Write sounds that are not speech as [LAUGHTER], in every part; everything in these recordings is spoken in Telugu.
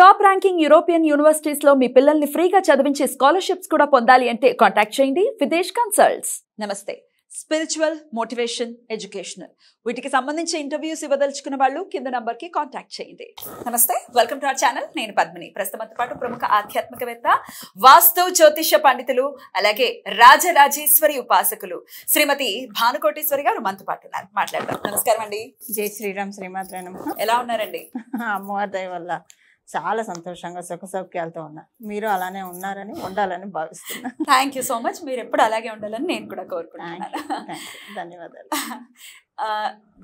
టాప్ ర్యాంకింగ్ యూరోపియన్ యూనివర్సిటీస్లో మీ పిల్లల్ని ఫ్రీగా చదివించే స్కాలర్షిప్స్ కూడా పొందాలి అంటే కాంటాక్ట్ చేయండి విదేశ్ కన్సల్ట్స్ నమస్తే స్పిరిచువల్ మోటివేషన్ ఎడ్యుకేషనల్ వీటికి సంబంధించి ఇంటర్వ్యూస్ ఇవ్వదలుచుకున్న వాళ్ళు కింద కి కాంటాక్ట్ చేయండి నమస్తే వెల్కమ్ టు అవర్ ఛానల్ నేను పద్మిని ప్రస్తుతం పాటు ప్రముఖ ఆధ్యాత్మికవేత్త వాస్తు జ్యోతిష పండితులు అలాగే రాజరాజేశ్వరి ఉపాసకులు శ్రీమతి భానుకోటేశ్వరి గారు మనతో పాటు ఉన్నారు మాట్లాడతారు నమస్కారం అండి జై శ్రీరామ్ శ్రీమాత్ర ఎలా ఉన్నారండి [LAUGHS] అమ్మవారి వల్ల చాలా సంతోషంగా సుఖ సౌఖ్యాలతో ఉన్నా మీరు అలానే ఉన్నారని ఉండాలని భావిస్తున్నాను థ్యాంక్ యూ సో మచ్ మీరు ఎప్పుడు అలాగే ఉండాలని నేను కూడా కోరుకుంటున్నాను ధన్యవాదాలు [LAUGHS]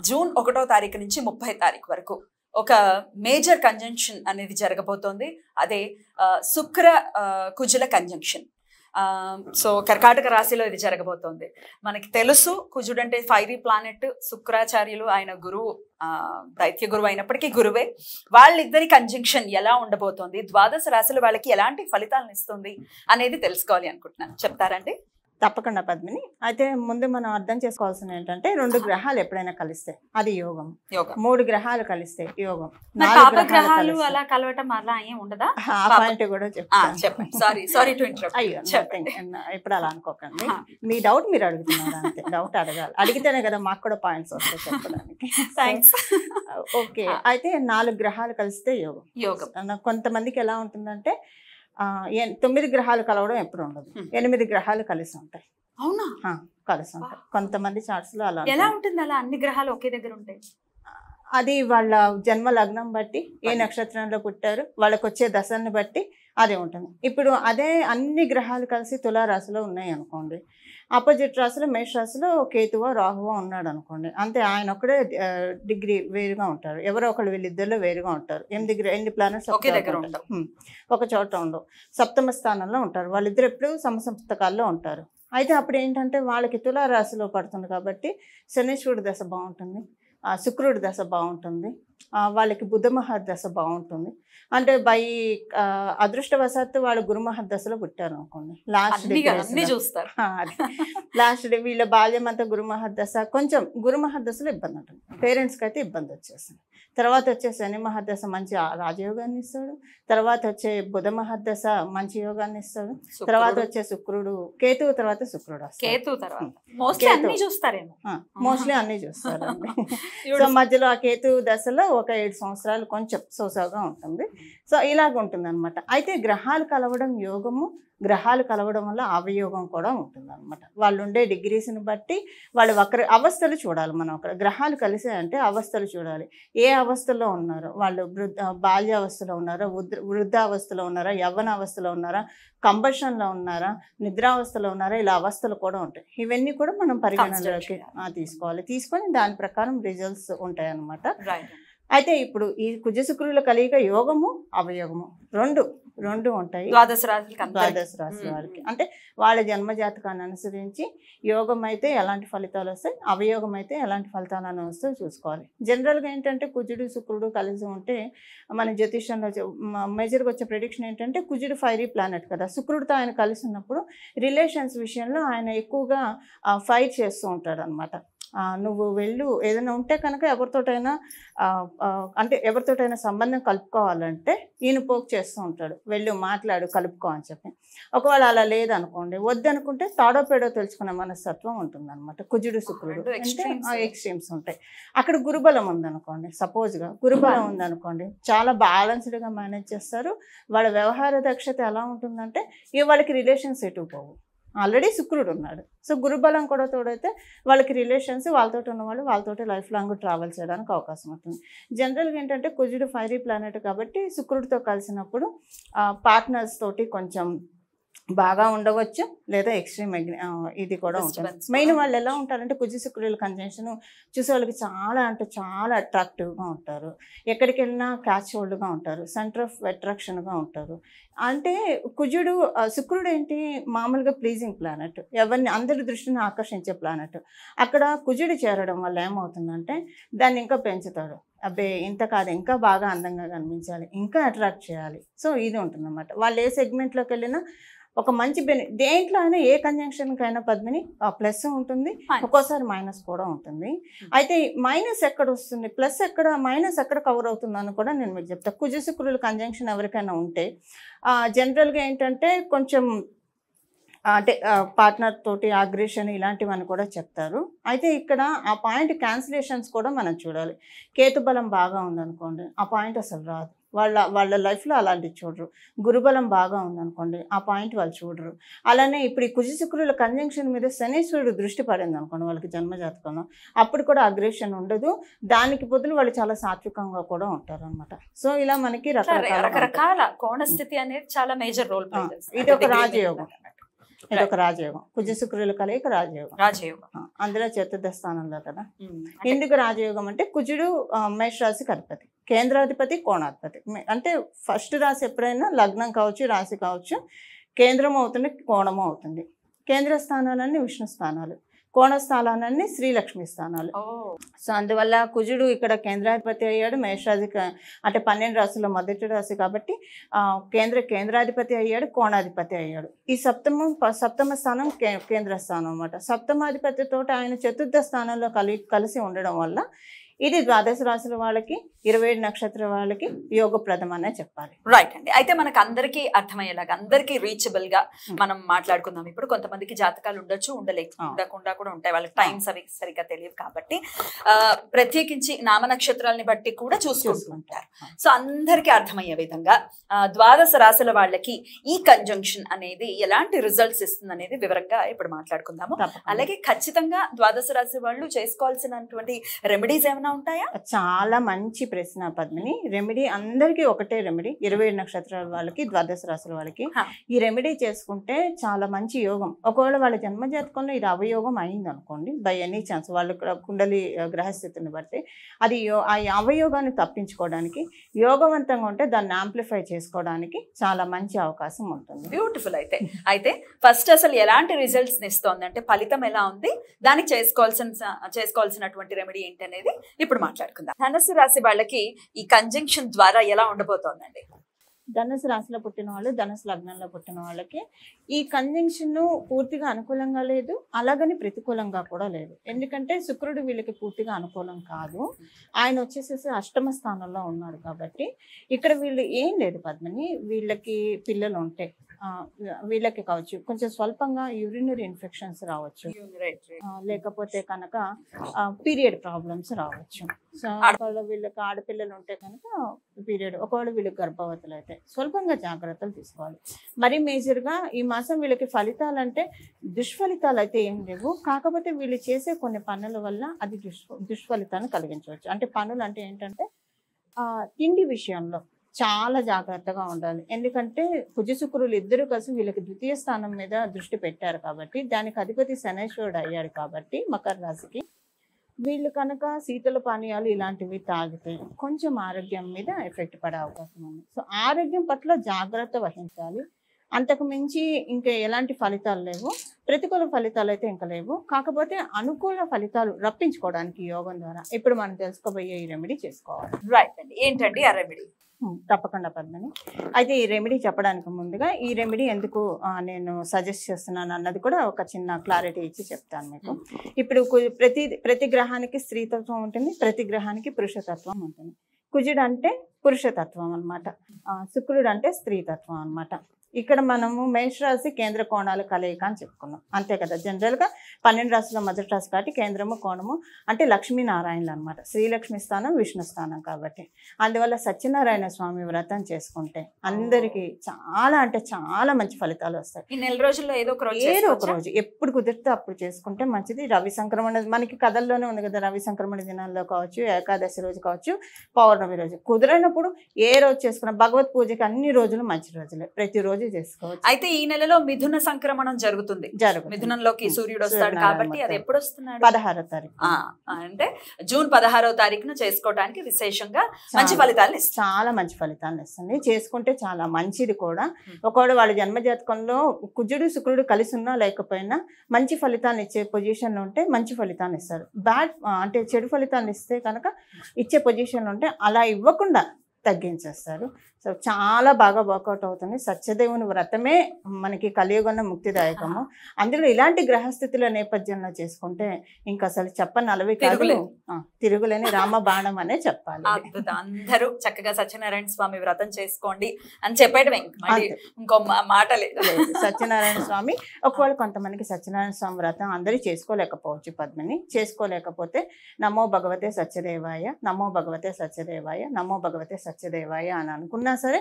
జూన్ ఒకటో తారీఖు నుంచి ముప్పై తారీఖు వరకు ఒక మేజర్ కంజంక్షన్ అనేది జరగబోతోంది అదే శుక్ర కుజుల కంజంక్షన్ సో కర్కాటక రాశిలో ఇది జరగబోతోంది మనకి తెలుసు కుజుడు అంటే ఫైరీ ప్లానెట్ శుక్రాచార్యులు ఆయన గురువు దైత్య గురువు అయినప్పటికీ గురువే వాళ్ళిద్దరి కంజంక్షన్ ఎలా ఉండబోతోంది ద్వాదశ రాశులు వాళ్ళకి ఎలాంటి ఫలితాలను ఇస్తుంది అనేది తెలుసుకోవాలి అనుకుంటున్నాను చెప్తారండి తప్పకుండా పద్మిని అయితే ముందు మనం అర్థం చేసుకోవాల్సింది ఏంటంటే రెండు గ్రహాలు ఎప్పుడైనా కలిస్తే అది యోగం మూడు గ్రహాలు కలిస్తే యోగం గ్రహాలు అలా కలవటం అలా ఉండదా పాయింట్ కూడా చెప్తాను అయ్యో ఎప్పుడు అలా అనుకోకండి మీ డౌట్ మీరు అడుగుతున్నారు అంతే డౌట్ అడగాలి అడిగితేనే కదా మాకు కూడా పాయింట్స్ వస్తాయి చెప్పడానికి థ్యాంక్స్ [LAUGHS] ఓకే అయితే నాలుగు గ్రహాలు కలిస్తే యోగం యోగం కొంతమందికి ఎలా ఉంటుందంటే తొమ్మిది గ్రహాలు కలవడం ఎప్పుడు ఉండదు ఎనిమిది గ్రహాలు కలిసి ఉంటాయి అవునా కలిసి ఉంటాయి కొంతమంది చార్ట్స్ లో అలా ఎలా ఉంటుంది అలా అన్ని గ్రహాలు ఒకే దగ్గర ఉంటాయి అది వాళ్ళ జన్మ లగ్నం బట్టి ఏ నక్షత్రంలో పుట్టారు వాళ్ళకి వచ్చే దశలను బట్టి అదే ఉంటుంది ఇప్పుడు అదే అన్ని గ్రహాలు కలిసి తులారాశిలో ఉన్నాయి అనుకోండి ఆపోజిట్ రాశిలో మేషరాశిలో కేతువో రాహువో ఉన్నాడు అనుకోండి అంతే ఆయన ఒక్కడే డిగ్రీ వేరుగా ఉంటారు ఎవరో ఒకళ్ళు వీళ్ళిద్దరిలో వేరుగా ఉంటారు ఎనిమిది ఎన్ని ప్లానెట్స్ ఒకే దగ్గర ఉంటారు ఒక చోట ఉండవు సప్తమ స్థానంలో ఉంటారు వాళ్ళిద్దరు ఎప్పుడు సమసంస్తకాల్లో ఉంటారు అయితే అప్పుడు ఏంటంటే వాళ్ళకి తులారాశిలో పడుతుంది కాబట్టి శనీశ్వరుడి దశ బాగుంటుంది శుక్రుడి దశ బాగుంటుంది వాళ్ళకి బుధ మహర్దశ బాగుంటుంది అంటే బై అదృష్టవశాత్తు వాళ్ళు గురు మహర్దశలో పుట్టారు అనుకోండి లాస్ట్ డే చూస్తారు లాస్ట్ డే వీళ్ళ బాల్యం అంతా గురు మహర్దశ కొంచెం గురు మహర్దశలో ఇబ్బంది ఉంటుంది పేరెంట్స్కి అయితే ఇబ్బంది వచ్చేస్తుంది తర్వాత వచ్చే శని మహర్దశ మంచి రాజయోగాన్ని ఇస్తాడు తర్వాత వచ్చే బుధ మహర్దశ మంచి యోగాన్ని ఇస్తాడు తర్వాత వచ్చే శుక్రుడు కేతువు తర్వాత శుక్రుడు కేతు మోస్ట్లీ అన్ని మోస్ట్లీ అన్ని చూస్తారు [LAUGHS] సో మధ్యలో ఆ కేతు దశలో ఒక ఏడు సంవత్సరాలు కొంచెం సోసాగా ఉంటుంది సో ఇలాగ ఉంటుంది అనమాట అయితే గ్రహాలు కలవడం యోగము గ్రహాలు కలవడం వల్ల అవయోగం కూడా ఉంటుంది అనమాట వాళ్ళు ఉండే డిగ్రీస్ని బట్టి వాళ్ళు ఒకరి అవస్థలు చూడాలి మనం అక్కడ గ్రహాలు కలిసాయంటే అవస్థలు చూడాలి ఏ అవస్థలో ఉన్నారో వాళ్ళు వృద్ధ బాల్యావస్థలో ఉన్నారా వృద్ధావస్థలో ఉన్నారా యవ్వన అవస్థలో ఉన్నారా కంబషన్లో ఉన్నారా నిద్రావస్థలో ఉన్నారా ఇలా అవస్థలు కూడా ఉంటాయి ఇవన్నీ కూడా మనం పరిగణనలోకి తీసుకోవాలి తీసుకొని దాని ప్రకారం రిజల్ట్స్ ఉంటాయి అన్నమాట అయితే ఇప్పుడు ఈ కుజశుక్రుల కలియుగ యోగము అవయోగము రెండు రెండు ఉంటాయి ద్వాదశ రాశులకి ద్వాదశ రాశి వారికి అంటే వాళ్ళ జన్మజాతకాన్ని అనుసరించి యోగం అయితే ఎలాంటి ఫలితాలు వస్తాయి అవయోగం అయితే ఎలాంటి ఫలితాలను వస్తాయో చూసుకోవాలి జనరల్గా ఏంటంటే కుజుడు శుక్రుడు కలిసి ఉంటే మన జ్యోతిష్యంలో మేజర్గా వచ్చే ప్రిడిక్షన్ ఏంటంటే కుజుడు ఫైరీ ప్లానెట్ కదా శుక్రుడితో ఆయన కలిసి ఉన్నప్పుడు రిలేషన్స్ విషయంలో ఆయన ఎక్కువగా ఫైర్ చేస్తూ ఉంటాడు అనమాట నువ్వు వెళ్ళు ఏదైనా ఉంటే కనుక ఎవరితోటైనా అంటే ఎవరితోటైనా సంబంధం కలుపుకోవాలంటే ఈయన పోక్ చేస్తూ ఉంటాడు వెళ్ళు మాట్లాడు కలుపుకో అని చెప్పి ఒకవేళ అలా లేదనుకోండి వద్దనుకుంటే తాడో పేడో తెలుసుకునే మనస్తత్వం ఉంటుంది అనమాట కుజుడు శుక్రుడు ఎక్స్ట్రీమ్స్ ఉంటాయి అక్కడ గురుబలం ఉందనుకోండి సపోజ్గా గురుబలం ఉందనుకోండి చాలా బ్యాలెన్స్డ్గా మేనేజ్ చేస్తారు వాళ్ళ వ్యవహార దక్షత ఎలా ఉంటుందంటే వాళ్ళకి రిలేషన్స్ ఎటు పోవు ఆల్రెడీ శుక్రుడు ఉన్నాడు సో గురుబలం కూడా తోడైతే వాళ్ళకి రిలేషన్స్ వాళ్ళతో ఉన్నవాళ్ళు వాళ్ళతో లైఫ్ లాంగ్ ట్రావెల్ చేయడానికి అవకాశం ఉంటుంది జనరల్గా ఏంటంటే కుజుడు ఫైరీ ప్లానెట్ కాబట్టి శుక్రుడితో కలిసినప్పుడు పార్ట్నర్స్ తోటి కొంచెం బాగా ఉండవచ్చు లేదా ఎక్స్ట్రీమ్ ఇది కూడా ఉంటుంది మెయిన్ వాళ్ళు ఎలా ఉంటారంటే కుజి శుక్రుల కంజంక్షన్ చూసే వాళ్ళకి చాలా అంటే చాలా అట్రాక్టివ్గా ఉంటారు ఎక్కడికి వెళ్ళినా క్యాచ్ హోల్డ్గా ఉంటారు సెంటర్ ఆఫ్ అట్రాక్షన్గా ఉంటారు అంటే కుజుడు శుక్రుడు ఏంటి మామూలుగా ప్లీజింగ్ ప్లానెట్ ఎవరిని అందరి దృష్టిని ఆకర్షించే ప్లానెట్ అక్కడ కుజుడు చేరడం వల్ల ఏమవుతుందంటే దాన్ని ఇంకా పెంచుతాడు అబ్బే ఇంత కాదు ఇంకా బాగా అందంగా కనిపించాలి ఇంకా అట్రాక్ట్ చేయాలి సో ఇది ఉంటుందన్నమాట వాళ్ళు ఏ సెగ్మెంట్లోకి వెళ్ళినా ఒక మంచి బెని దేంట్లో అయినా ఏ కైనా పద్మిని ప్లస్ ఉంటుంది ఒక్కోసారి మైనస్ కూడా ఉంటుంది hmm. అయితే మైనస్ ఎక్కడ వస్తుంది ప్లస్ ఎక్కడ మైనస్ ఎక్కడ కవర్ అవుతుంది అని కూడా నేను మీకు చెప్తాను కుజశుక్రుల కంజంక్షన్ ఎవరికైనా ఉంటే జనరల్గా ఏంటంటే కొంచెం అంటే పార్ట్నర్ తోటి అగ్రేషన్ ఇలాంటివన్నీ కూడా చెప్తారు అయితే ఇక్కడ ఆ పాయింట్ క్యాన్సిలేషన్స్ కూడా మనం చూడాలి కేతుబలం బాగా ఉందనుకోండి ఆ పాయింట్ అసలు రాదు వాళ్ళ వాళ్ళ లైఫ్లో అలాంటివి చూడరు గురుబలం బాగా ఉందనుకోండి ఆ పాయింట్ వాళ్ళు చూడరు అలానే ఇప్పుడు ఈ కుజశుక్రుల కంజంక్షన్ మీద శనీశ్వరుడు దృష్టి పడింది అనుకోండి వాళ్ళకి జన్మజాతకంలో అప్పుడు కూడా అగ్రేషన్ ఉండదు దానికి బదులు వాళ్ళు చాలా సాత్వికంగా కూడా ఉంటారు అనమాట సో ఇలా మనకి రకరకాల కోణస్థితి అనేది చాలా మేజర్ రోల్ ఇది ఒక రాజయోగం ఇది ఒక రాజయోగం కుజ శుక్రుల కలయిక రాజయోగం రాజయోగం అందులో చతుర్థ స్థానంలో కదా ఎందుకు రాజయోగం అంటే కుజుడు మేష రాశి అధిపతి కేంద్రాధిపతి కోణాధిపతి అంటే ఫస్ట్ రాశి ఎప్పుడైనా లగ్నం కావచ్చు రాశి కావచ్చు కేంద్రం అవుతుంది కోణం అవుతుంది కేంద్ర స్థానాలన్నీ విష్ణు స్థానాలు కోణస్థానాలన్నీ శ్రీలక్ష్మి స్థానాలు సో అందువల్ల కుజుడు ఇక్కడ కేంద్రాధిపతి అయ్యాడు మేషరాజి అంటే పన్నెండు రాశుల్లో మొదటి రాశి కాబట్టి కేంద్ర కేంద్రాధిపతి అయ్యాడు కోణాధిపతి అయ్యాడు ఈ సప్తమ సప్తమ స్థానం కేంద్ర స్థానం అనమాట సప్తమాధిపతితో ఆయన చతుర్థ స్థానంలో కలి కలిసి ఉండడం వల్ల ఇది ద్వాదశ రాశుల వాళ్ళకి ఇరవై ఏడు నక్షత్ర వాళ్ళకి యోగప్రదం అనే చెప్పాలి రైట్ అండి అయితే మనకు అందరికీ అర్థమయ్యేలాగా అందరికీ రీచబుల్ గా hmm. మనం మాట్లాడుకుందాం ఇప్పుడు కొంతమందికి జాతకాలు ఉండొచ్చు ఉండలేక ఉండకుండా కూడా ఉంటాయి వాళ్ళకి టైమ్స్ అవి సరిగ్గా తెలియదు కాబట్టి ప్రత్యేకించి నామ నక్షత్రాలని బట్టి కూడా చూసుకుంటుంటారు సో అందరికీ అర్థమయ్యే విధంగా ద్వాదశ రాశుల వాళ్ళకి ఈ కంజంక్షన్ అనేది ఎలాంటి రిజల్ట్స్ ఇస్తుంది అనేది వివరంగా ఇప్పుడు మాట్లాడుకుందాము అలాగే ఖచ్చితంగా ద్వాదశ రాశి వాళ్ళు చేసుకోవాల్సినటువంటి రెమెడీస్ ఏమైనా ఏమైనా ఉంటాయా చాలా మంచి ప్రశ్న పద్మిని రెమెడీ అందరికీ ఒకటే రెమెడీ ఇరవై ఏడు నక్షత్రాల వాళ్ళకి ద్వాదశ రాశుల వాళ్ళకి ఈ రెమెడీ చేసుకుంటే చాలా మంచి యోగం ఒకవేళ వాళ్ళ జన్మ జాతకంలో ఇది అవయోగం అయింది అనుకోండి బై ఎనీ ఛాన్స్ వాళ్ళ కుండలి గ్రహస్థితిని బట్టి అది ఆ అవయోగాన్ని తప్పించుకోవడానికి యోగవంతంగా ఉంటే దాన్ని ఆంప్లిఫై చేసుకోవడానికి చాలా మంచి అవకాశం ఉంటుంది బ్యూటిఫుల్ అయితే అయితే ఫస్ట్ అసలు ఎలాంటి రిజల్ట్స్ ఇస్తోంది అంటే ఫలితం ఎలా ఉంది దానికి చేసుకోవాల్సిన చేసుకోవాల్సినటువంటి రెమెడీ ఏంటనేది ఇప్పుడు మాట్లాడుకుందాం ధనసు రాశి వాళ్ళకి ఈ కంజంక్షన్ ద్వారా ఎలా ఉండబోతోందండి ధనసు రాశిలో పుట్టిన వాళ్ళు ధనసు లగ్నంలో పుట్టిన వాళ్ళకి ఈ కంజంక్షన్ పూర్తిగా అనుకూలంగా లేదు అలాగని ప్రతికూలంగా కూడా లేదు ఎందుకంటే శుక్రుడు వీళ్ళకి పూర్తిగా అనుకూలం కాదు ఆయన వచ్చేసేసి అష్టమ స్థానంలో ఉన్నారు కాబట్టి ఇక్కడ వీళ్ళు ఏం లేదు పద్మని వీళ్ళకి పిల్లలు ఉంటాయి వీళ్ళకి కావచ్చు కొంచెం స్వల్పంగా యూరినరీ ఇన్ఫెక్షన్స్ రావచ్చు లేకపోతే కనుక పీరియడ్ ప్రాబ్లమ్స్ రావచ్చు సో ఒకవేళ వీళ్ళకి ఆడపిల్లలు ఉంటే కనుక పీరియడ్ ఒకవేళ వీళ్ళకి గర్భవతులు అయితే స్వల్పంగా జాగ్రత్తలు తీసుకోవాలి మరీ మేజర్గా ఈ మాసం వీళ్ళకి ఫలితాలు అంటే దుష్ఫలితాలు అయితే ఏం లేవు కాకపోతే వీళ్ళు చేసే కొన్ని పనుల వల్ల అది దుష్ దుష్ఫలితాన్ని కలిగించవచ్చు అంటే పనులు అంటే ఏంటంటే తిండి విషయంలో చాలా జాగ్రత్తగా ఉండాలి ఎందుకంటే కుజశుక్రులు ఇద్దరు కలిసి వీళ్ళకి ద్వితీయ స్థానం మీద దృష్టి పెట్టారు కాబట్టి దానికి అధిపతి శనేశ్వరుడు అయ్యాడు కాబట్టి మకర రాశికి వీళ్ళు కనుక శీతల పానీయాలు ఇలాంటివి తాగితే కొంచెం ఆరోగ్యం మీద ఎఫెక్ట్ పడే అవకాశం ఉంది సో ఆరోగ్యం పట్ల జాగ్రత్త వహించాలి అంతకు మించి ఇంకా ఎలాంటి ఫలితాలు లేవు ప్రతికూల ఫలితాలు అయితే ఇంకా లేవు కాకపోతే అనుకూల ఫలితాలు రప్పించుకోవడానికి యోగం ద్వారా ఇప్పుడు మనం తెలుసుకోబోయే ఈ రెమెడీ చేసుకోవాలి రైట్ అండి ఏంటండి ఆ రెమెడీ తప్పకుండా పద్మని అయితే ఈ రెమెడీ చెప్పడానికి ముందుగా ఈ రెమెడీ ఎందుకు నేను సజెస్ట్ చేస్తున్నాను అన్నది కూడా ఒక చిన్న క్లారిటీ ఇచ్చి చెప్తాను మీకు ఇప్పుడు ప్రతి ప్రతి గ్రహానికి స్త్రీతత్వం ఉంటుంది ప్రతి గ్రహానికి పురుషతత్వం ఉంటుంది కుజుడు అంటే పురుషతత్వం అనమాట శుక్రుడు అంటే స్త్రీతత్వం అనమాట ఇక్కడ మనము మేషరాశి కేంద్ర కోణాలు కలయిక అని చెప్పుకున్నాం అంతే కదా జనరల్గా పన్నెండు రాశుల మొదటి రాశి కాబట్టి కేంద్రము కోణము అంటే లక్ష్మీనారాయణలు అనమాట శ్రీలక్ష్మి స్థానం విష్ణు స్థానం కాబట్టి అందువల్ల సత్యనారాయణ స్వామి వ్రతం చేసుకుంటే అందరికీ చాలా అంటే చాలా మంచి ఫలితాలు వస్తాయి ఈ నెల రోజుల్లో ఏదో ఒక రోజు ఏదో ఒక రోజు ఎప్పుడు కుదిరితే అప్పుడు చేసుకుంటే మంచిది రవి సంక్రమణ మనకి కథల్లోనే ఉంది కదా రవి సంక్రమణ దినాల్లో కావచ్చు ఏకాదశి రోజు కావచ్చు పౌర్ణమి రోజు కుదిరినప్పుడు ఏ రోజు చేసుకున్నా భగవత్ పూజకి అన్ని రోజులు మంచి రోజులే ప్రతిరోజు రోజు చేసుకోవచ్చు అయితే ఈ నెలలో మిథున సంక్రమణం జరుగుతుంది మిథునంలోకి సూర్యుడు వస్తాడు కాబట్టి అది ఎప్పుడు వస్తున్నాడు పదహారో తారీఖు అంటే జూన్ పదహారో తారీఖున చేసుకోవడానికి విశేషంగా మంచి ఫలితాలు చాలా మంచి ఫలితాలు ఇస్తుంది చేసుకుంటే చాలా మంచిది కూడా ఒకవేళ వాళ్ళ జన్మజాతకంలో కుజుడు శుక్రుడు కలిసి ఉన్నా లేకపోయినా మంచి ఫలితాన్ని ఇచ్చే పొజిషన్ ఉంటే మంచి ఫలితాన్ని ఇస్తారు బ్యాడ్ అంటే చెడు ఫలితాన్ని ఇస్తే కనుక ఇచ్చే పొజిషన్ ఉంటే అలా ఇవ్వకుండా తగ్గించేస్తారు సో చాలా బాగా వర్కౌట్ అవుతుంది సత్యదేవుని వ్రతమే మనకి కలియుగంలో ముక్తిదాయకము అందులో ఇలాంటి గ్రహస్థితుల నేపథ్యంలో చేసుకుంటే ఇంకా అసలు చెప్పని అలవి కాదు తిరుగులేని రామ బాణం అనే చెప్పాలి అందరూ చక్కగా సత్యనారాయణ స్వామి వ్రతం చేసుకోండి అని చెప్పేయడమే ఇంకో మాట లేదు సత్యనారాయణ స్వామి ఒకవేళ కొంతమందికి సత్యనారాయణ స్వామి వ్రతం అందరూ చేసుకోలేకపోవచ్చు పద్మిని చేసుకోలేకపోతే నమో భగవతే సత్యదేవాయ నమో భగవతే సత్యదేవాయ నమో భగవతే సత్యదేవాయ అని అనుకున్నా సరే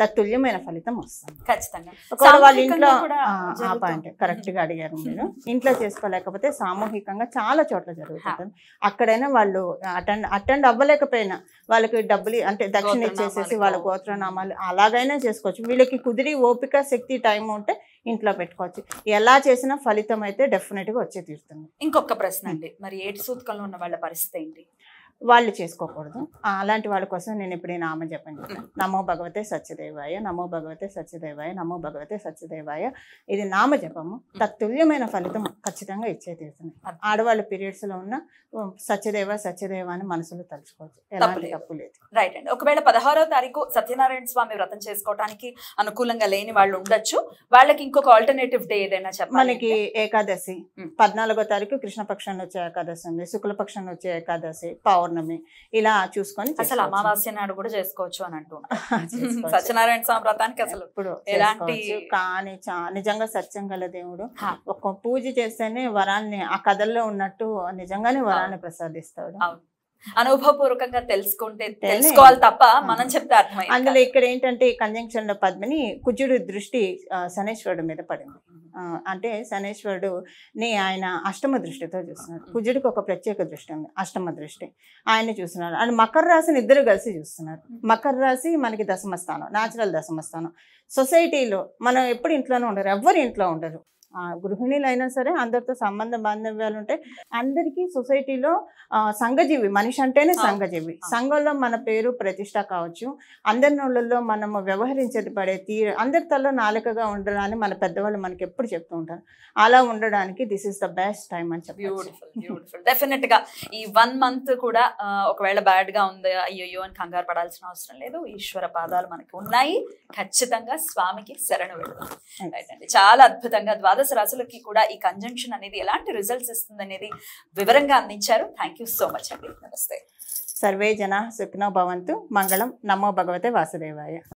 తత్తుల్యమైన ఫలితం వస్తుంది ఖచ్చితంగా వాళ్ళ ఇంట్లో ఆ పాయింట్ కరెక్ట్ గా అడిగారు మీరు ఇంట్లో చేసుకోలేకపోతే సామూహికంగా చాలా చోట్ల జరుగుతుంది అక్కడైనా వాళ్ళు అటెండ్ అటెండ్ అవ్వలేకపోయినా వాళ్ళకి డబ్బులు అంటే దక్షిణ ఇచ్చేసేసి వాళ్ళ గోత్రనామాలు అలాగైనా చేసుకోవచ్చు వీళ్ళకి కుదిరి ఓపిక శక్తి టైం ఉంటే ఇంట్లో పెట్టుకోవచ్చు ఎలా చేసినా ఫలితం అయితే డెఫినెట్ గా వచ్చి తీరుతుంది ఇంకొక ప్రశ్న అండి మరి ఏటి సూతకంలో ఉన్న వాళ్ళ పరిస్థితి ఏంటి వాళ్ళు చేసుకోకూడదు అలాంటి వాళ్ళ కోసం నేను ఈ నామం చెప్పండి నమో భగవతే సత్యదేవాయ నమో భగవతే సత్యదేవాయ నమో భగవతే సత్యదేవాయ ఇది నామ జపము తత్తుల్యమైన ఫలితం ఖచ్చితంగా ఇచ్చే తీరుతుంది ఆడవాళ్ళ పీరియడ్స్లో ఉన్న సత్యదేవ సత్యదేవ అని మనసులో తలుచుకోవచ్చు ఎలాంటి తప్పు లేదు రైట్ అండి ఒకవేళ పదహారో తారీఖు సత్యనారాయణ స్వామి వ్రతం చేసుకోవడానికి అనుకూలంగా లేని వాళ్ళు ఉండొచ్చు వాళ్ళకి ఇంకొక ఆల్టర్నేటివ్ డే ఏదైనా చెప్ప మనకి ఏకాదశి hmm. పద్నాలుగో తారీఖు కృష్ణపక్షంలో వచ్చే ఏకాదశి ఉంది శుక్లపక్షంలో వచ్చే ఏకాదశి పౌర్ పౌర్ణమి ఇలా చూసుకొని అసలు అమావాస్య నాడు కూడా చేసుకోవచ్చు అని అంటున్నా [LAUGHS] సత్యనారాయణ స్వామి వ్రతానికి అసలు ఇప్పుడు ఎలాంటి కానీ నిజంగా సత్యం గల దేవుడు ఒక పూజ చేస్తేనే వరాన్ని ఆ కథల్లో ఉన్నట్టు నిజంగానే వరాన్ని ప్రసాదిస్తాడు అనుభవపూర్వకంగా తెలుసుకుంటే తెలుసుకోవాలి తప్ప మనం చెప్తే అర్థమై అందులో ఇక్కడ ఏంటంటే కంజంక్షన్ లో పద్మిని కుజుడు దృష్టి శనేశ్వరుడు మీద పడింది అంటే ని ఆయన అష్టమ దృష్టితో చూస్తున్నారు కుజుడికి ఒక ప్రత్యేక దృష్టి ఉంది అష్టమ దృష్టి ఆయన చూస్తున్నారు అండ్ మకర రాశిని ఇద్దరు కలిసి చూస్తున్నారు మకర రాశి మనకి దశమస్థానం న్యాచురల్ దశమస్థానం సొసైటీలో మనం ఎప్పుడు ఇంట్లోనే ఉండరు ఎవ్వరు ఇంట్లో ఉండరు గృహిణీలైనా సరే అందరితో సంబంధ బాంధవ్యాలు ఉంటాయి అందరికీ సొసైటీలో సంఘజీవి మనిషి అంటేనే సంఘజీవి సంఘంలో మన పేరు ప్రతిష్ట కావచ్చు అందరి నోళ్ళల్లో మనం వ్యవహరించేది పడే తీరు అందరి తల్లో నాలుకగా ఉండడాన్ని మన పెద్దవాళ్ళు మనకి ఎప్పుడు చెప్తూ ఉంటారు అలా ఉండడానికి this is the best time అని చెప్పి డెఫినెట్ గా ఈ వన్ మంత్ కూడా ఒకవేళ బ్యాడ్ గా ఉంది అయ్యో అని కంగారు పడాల్సిన అవసరం లేదు ఈశ్వర పాదాలు మనకి ఉన్నాయి ఖచ్చితంగా స్వామికి శరణు వెళ్దాం చాలా అద్భుతంగా ద్వాదశ ద్వాదశ రాశులకి కూడా ఈ కంజంక్షన్ అనేది ఎలాంటి రిజల్ట్స్ ఇస్తుంది అనేది వివరంగా అందించారు థ్యాంక్ సో మచ్ అండి నమస్తే సర్వే జనా సుఖినో భవంతు మంగళం నమో భగవతే వాసుదేవాయ